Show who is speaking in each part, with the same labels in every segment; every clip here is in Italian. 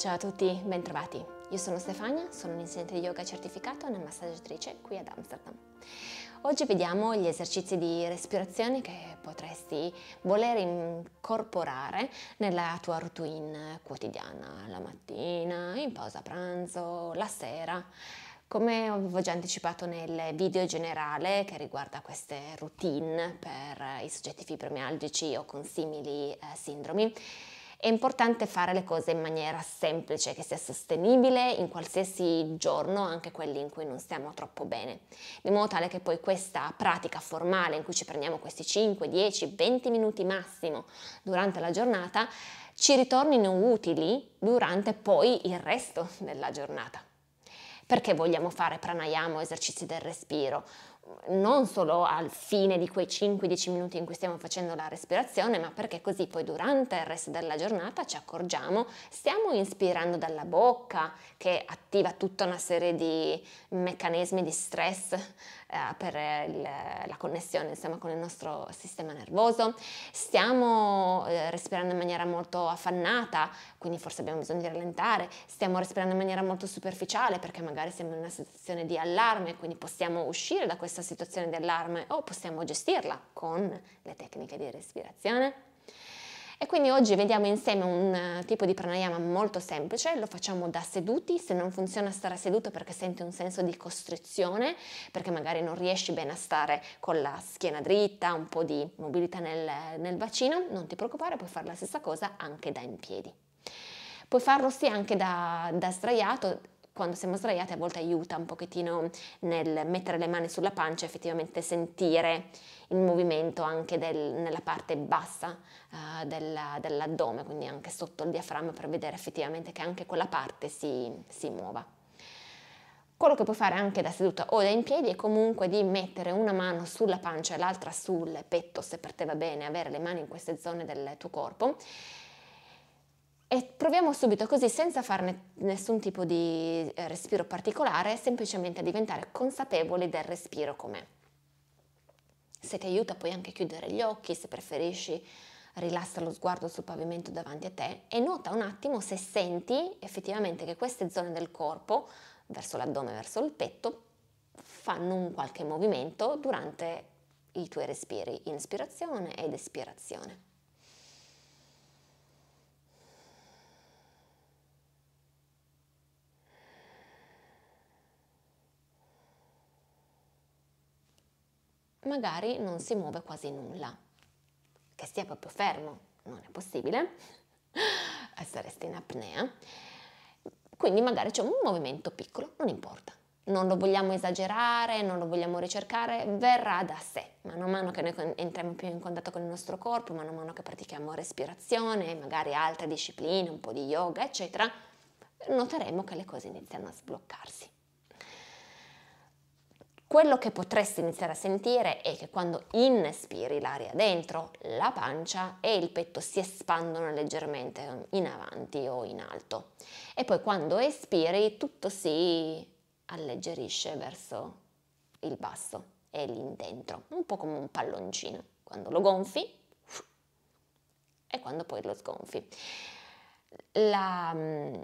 Speaker 1: Ciao a tutti, bentrovati. Io sono Stefania, sono un'insegnante di yoga certificato nel massaggiatrice qui ad Amsterdam. Oggi vediamo gli esercizi di respirazione che potresti voler incorporare nella tua routine quotidiana, la mattina, in pausa pranzo, la sera. Come avevo già anticipato nel video generale che riguarda queste routine per i soggetti fibromialgici o con simili eh, sindromi, è importante fare le cose in maniera semplice, che sia sostenibile in qualsiasi giorno, anche quelli in cui non stiamo troppo bene, in modo tale che poi questa pratica formale in cui ci prendiamo questi 5, 10, 20 minuti massimo durante la giornata ci ritornino utili durante poi il resto della giornata perché vogliamo fare pranayama o esercizi del respiro, non solo al fine di quei 5-10 minuti in cui stiamo facendo la respirazione, ma perché così poi durante il resto della giornata ci accorgiamo, stiamo inspirando dalla bocca che attiva tutta una serie di meccanismi di stress eh, per il, la connessione insomma, con il nostro sistema nervoso, stiamo eh, respirando in maniera molto affannata, quindi forse abbiamo bisogno di rallentare, stiamo respirando in maniera molto superficiale perché magari siamo in una situazione di allarme, quindi possiamo uscire da questa situazione di allarme o possiamo gestirla con le tecniche di respirazione. E quindi oggi vediamo insieme un eh, tipo di pranayama molto semplice, lo facciamo da seduti, se non funziona stare seduto perché senti un senso di costrizione, perché magari non riesci bene a stare con la schiena dritta, un po' di mobilità nel, nel bacino, non ti preoccupare, puoi fare la stessa cosa anche da in piedi. Puoi farlo sì anche da, da sdraiato, quando siamo sdraiate a volte aiuta un pochettino nel mettere le mani sulla pancia e effettivamente sentire il movimento anche del, nella parte bassa uh, eh, della, dell'addome, quindi anche sotto il diaframma per vedere effettivamente che anche quella parte si, si muova. Quello che puoi fare anche da seduta o da in piedi è comunque di mettere una mano sulla pancia e l'altra sul petto, se per te va bene avere le mani in queste zone del tuo corpo e proviamo subito così, senza farne nessun tipo di eh, respiro particolare, semplicemente a diventare consapevoli del respiro com'è. Se ti aiuta puoi anche chiudere gli occhi, se preferisci rilassa lo sguardo sul pavimento davanti a te e nota un attimo se senti effettivamente che queste zone del corpo, verso l'addome, verso il petto, fanno un qualche movimento durante i tuoi respiri, inspirazione ed espirazione. magari non si muove quasi nulla, che stia proprio fermo, non è possibile, saresti in apnea, quindi magari c'è un movimento piccolo, non importa. Non lo vogliamo esagerare, non lo vogliamo ricercare, verrà da sé. Man mano che noi entriamo più in contatto con il nostro corpo, man mano che pratichiamo respirazione, magari altre discipline, un po' di yoga, eccetera, noteremo che le cose iniziano a sbloccarsi quello che potresti iniziare a sentire è che quando inspiri l'aria dentro, la pancia e il petto si espandono leggermente in avanti o in alto. E poi quando espiri tutto si alleggerisce verso il basso e l'intento, un po' come un palloncino. Quando lo gonfi e quando poi lo sgonfi. La, mm,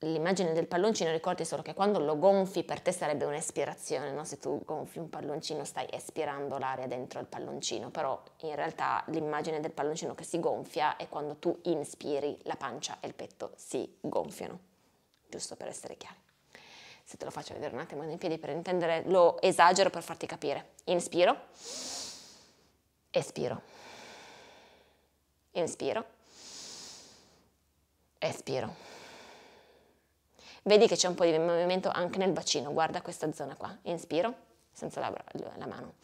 Speaker 1: l'immagine del palloncino ricordi solo che quando lo gonfi per te sarebbe un'espirazione, no? se tu gonfi un palloncino stai espirando l'aria dentro il palloncino, però in realtà l'immagine del palloncino che si gonfia è quando tu inspiri la pancia e il petto si gonfiano, giusto per essere chiari. Se te lo faccio vedere un attimo in piedi per intendere, lo esagero per farti capire. Inspiro, espiro, inspiro, espiro. Vedi che c'è un po' di movimento anche nel bacino, guarda questa zona qua. Inspiro, senza la, la mano.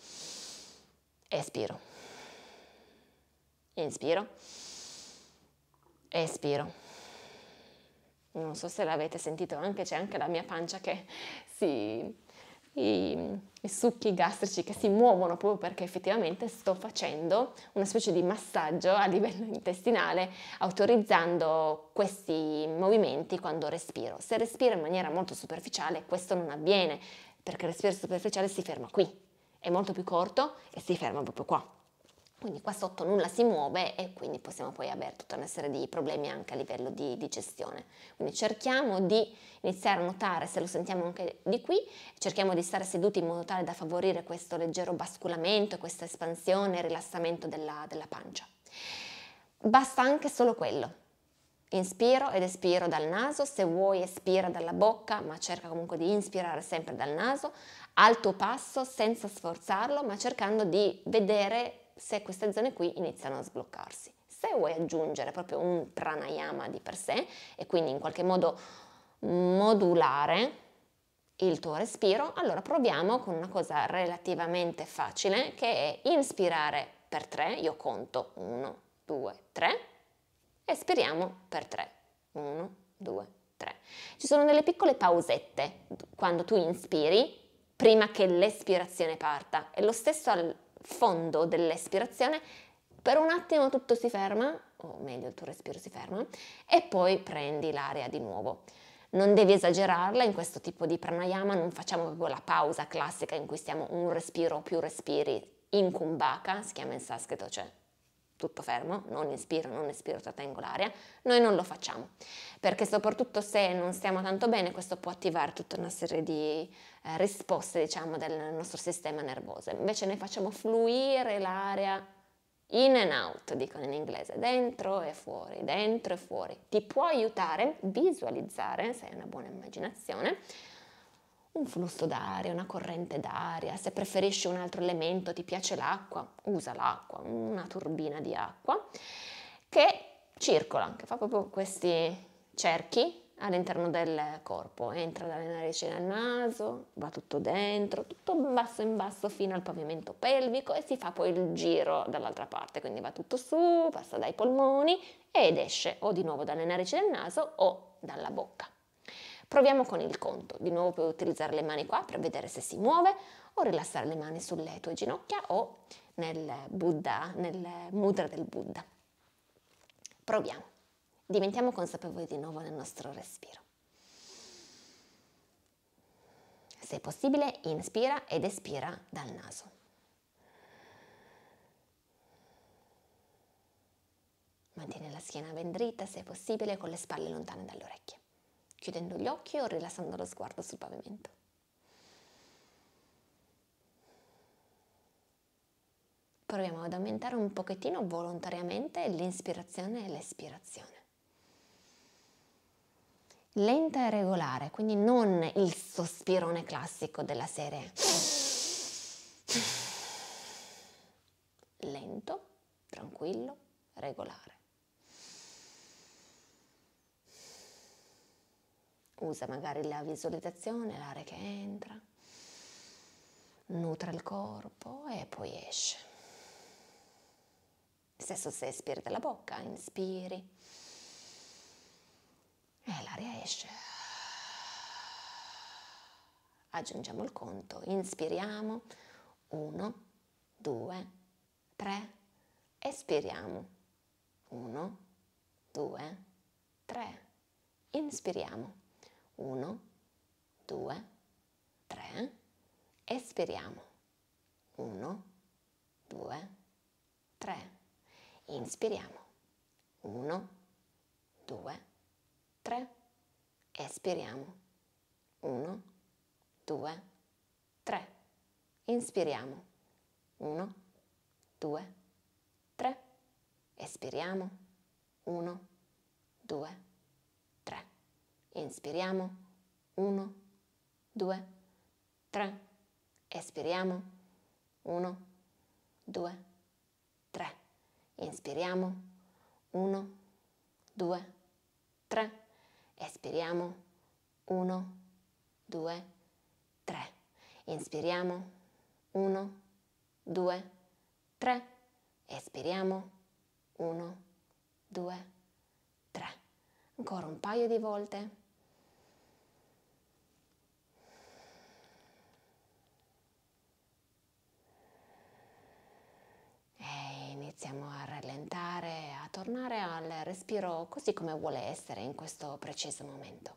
Speaker 1: Espiro. Inspiro. Espiro. Non so se l'avete sentito anche, c'è anche la mia pancia che si i, i succhi gastrici che si muovono proprio perché effettivamente sto facendo una specie di massaggio a livello intestinale autorizzando questi movimenti quando respiro. Se respiro in maniera molto superficiale questo non avviene perché il respiro superficiale si ferma qui, è molto più corto e si ferma proprio qua. Quindi qua sotto nulla si muove e quindi possiamo poi avere tutta una serie di problemi anche a livello di digestione. Quindi cerchiamo di iniziare a notare, se lo sentiamo anche di qui, cerchiamo di stare seduti in modo tale da favorire questo leggero basculamento, questa espansione e rilassamento della, della pancia. Basta anche solo quello, Inspiro ed espiro dal naso, se vuoi espira dalla bocca, ma cerca comunque di inspirare sempre dal naso, al tuo passo senza sforzarlo, ma cercando di vedere se queste zone qui iniziano a sbloccarsi. Se vuoi aggiungere proprio un pranayama di per sé e quindi in qualche modo modulare il tuo respiro, allora proviamo con una cosa relativamente facile che è inspirare per 3, io conto 1, 2, 3, espiriamo per 3, 1, 2, 3. Ci sono delle piccole pausette quando tu inspiri prima che l'espirazione parta. È lo stesso fondo dell'espirazione, per un attimo tutto si ferma, o meglio il tuo respiro si ferma, e poi prendi l'aria di nuovo. Non devi esagerarla in questo tipo di pranayama, non facciamo proprio la pausa classica in cui stiamo un respiro o più respiri in kumbhaka, si chiama in sanscrito, cioè tutto fermo, non inspiro, non espiro, trattengo l'aria, noi non lo facciamo, perché soprattutto se non stiamo tanto bene questo può attivare tutta una serie di eh, risposte, diciamo, del nostro sistema nervoso. Invece noi facciamo fluire l'aria in and out, dicono in inglese, dentro e fuori, dentro e fuori. Ti può aiutare a visualizzare, se hai una buona immaginazione, un flusso d'aria, una corrente d'aria, se preferisci un altro elemento, ti piace l'acqua, usa l'acqua, una turbina di acqua che circola, che fa proprio questi cerchi all'interno del corpo, entra dalle narici nel naso, va tutto dentro, tutto in basso in basso fino al pavimento pelvico e si fa poi il giro dall'altra parte, quindi va tutto su, passa dai polmoni ed esce o di nuovo dalle narici del naso o dalla bocca. Proviamo con il conto. Di nuovo puoi utilizzare le mani qua per vedere se si muove o rilassare le mani sulle tue ginocchia o nel Buddha, nel mudra del Buddha. Proviamo. Diventiamo consapevoli di nuovo nel nostro respiro. Se possibile, inspira ed espira dal naso. Mantieni la schiena ben dritta se possibile con le spalle lontane dalle orecchie chiudendo gli occhi o rilassando lo sguardo sul pavimento. Proviamo ad aumentare un pochettino volontariamente l'inspirazione e l'espirazione. Lenta e regolare, quindi non il sospirone classico della serie. Lento, tranquillo, regolare. Usa magari la visualizzazione, l'aria che entra, nutre il corpo e poi esce. Stesso se espiri dalla bocca, inspiri e l'aria esce. Aggiungiamo il conto, inspiriamo, 1, 2, 3, espiriamo, 1, 2, 3, inspiriamo. 1, 2, 3, espiriamo, 1, 2, 3, inspiriamo, 1, 2, 3, espiriamo, 1, 2, 3, inspiriamo, 1, 2, 3, espiriamo, 1, 2, 3. Inspiriamo. 1, 2, 3. Espiriamo. 1, 2, 3. Inspiriamo. 1, 2, 3. Espiriamo. 1, 2, 3. Inspiriamo. 1, 2, 3. Espiriamo. 1, 2, 3. Ancora un paio di volte. tornare al respiro così come vuole essere in questo preciso momento.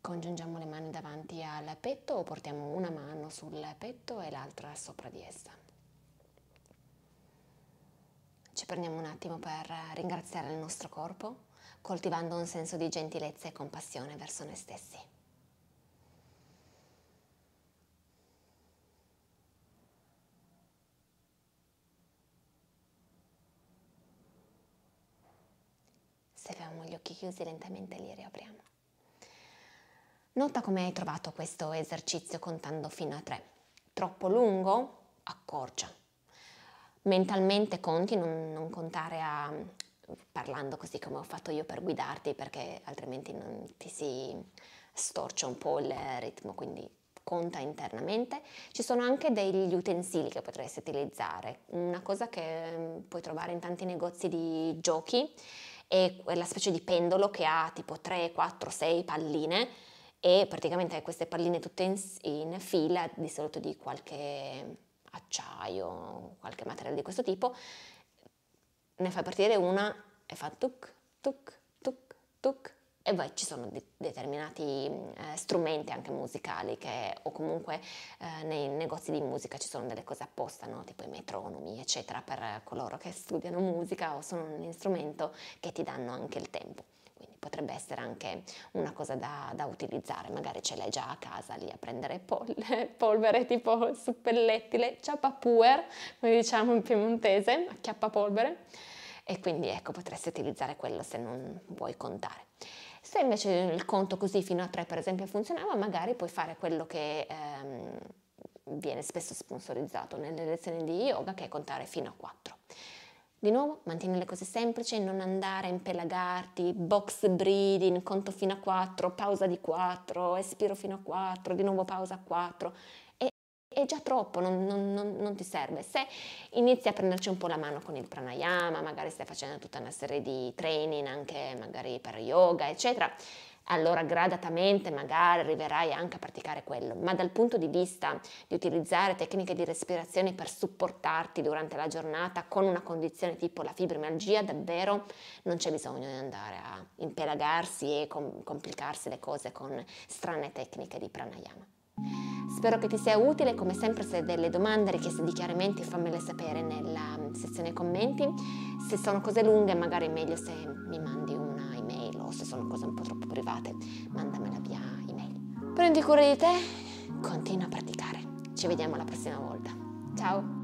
Speaker 1: Congiungiamo le mani davanti al petto o portiamo una mano sul petto e l'altra sopra di essa prendiamo un attimo per ringraziare il nostro corpo, coltivando un senso di gentilezza e compassione verso noi stessi. Se avevamo gli occhi chiusi lentamente li riapriamo. Nota come hai trovato questo esercizio contando fino a tre. Troppo lungo? Accorcia mentalmente conti, non, non contare a, parlando così come ho fatto io per guidarti perché altrimenti non ti si storce un po' il ritmo, quindi conta internamente. Ci sono anche degli utensili che potresti utilizzare, una cosa che mm, puoi trovare in tanti negozi di giochi è quella specie di pendolo che ha tipo 3, 4, 6 palline e praticamente queste palline tutte in, in fila, di solito di qualche acciaio, qualche materiale di questo tipo, ne fai partire una e fa tuc, tuc, tuc, tuc e poi ci sono de- determinati eh, strumenti anche musicali che, o comunque eh, nei negozi di musica ci sono delle cose apposta, no? tipo i metronomi, eccetera, per eh, coloro che studiano musica o sono un strumento che ti danno anche il tempo potrebbe essere anche una cosa da, da utilizzare, magari ce l'hai già a casa lì a prendere pol polvere tipo suppellettile, ciapapuer, come diciamo in piemontese, acchiappa polvere e quindi ecco potresti utilizzare quello se non vuoi contare. Se invece il conto così fino a 3 per esempio funzionava, magari puoi fare quello che ehm, viene spesso sponsorizzato nelle lezioni di yoga che è contare fino a 4. Di nuovo, mantieni le cose semplici, non andare a impelagarti, box breathing, conto fino a 4, pausa di 4, espiro fino a 4, di nuovo pausa a 4. E, è già troppo, non, non, non, non, ti serve. Se inizi a prenderci un po' la mano con il pranayama, magari stai facendo tutta una serie di training, anche magari per yoga, eccetera, allora gradatamente magari arriverai anche a praticare quello, ma dal punto di vista di utilizzare tecniche di respirazione per supportarti durante la giornata con una condizione tipo la fibromialgia, davvero non c'è bisogno di andare a impelagarsi e com- complicarsi le cose con strane tecniche di pranayama. Spero che ti sia utile, come sempre se hai delle domande, richieste di chiarimenti fammele sapere nella mm, sezione commenti. Se sono cose lunghe magari è meglio se mi mandi una email o se sono private, mandamela via email. Prendi cura di te, continua a praticare. Ci vediamo la prossima volta. Ciao!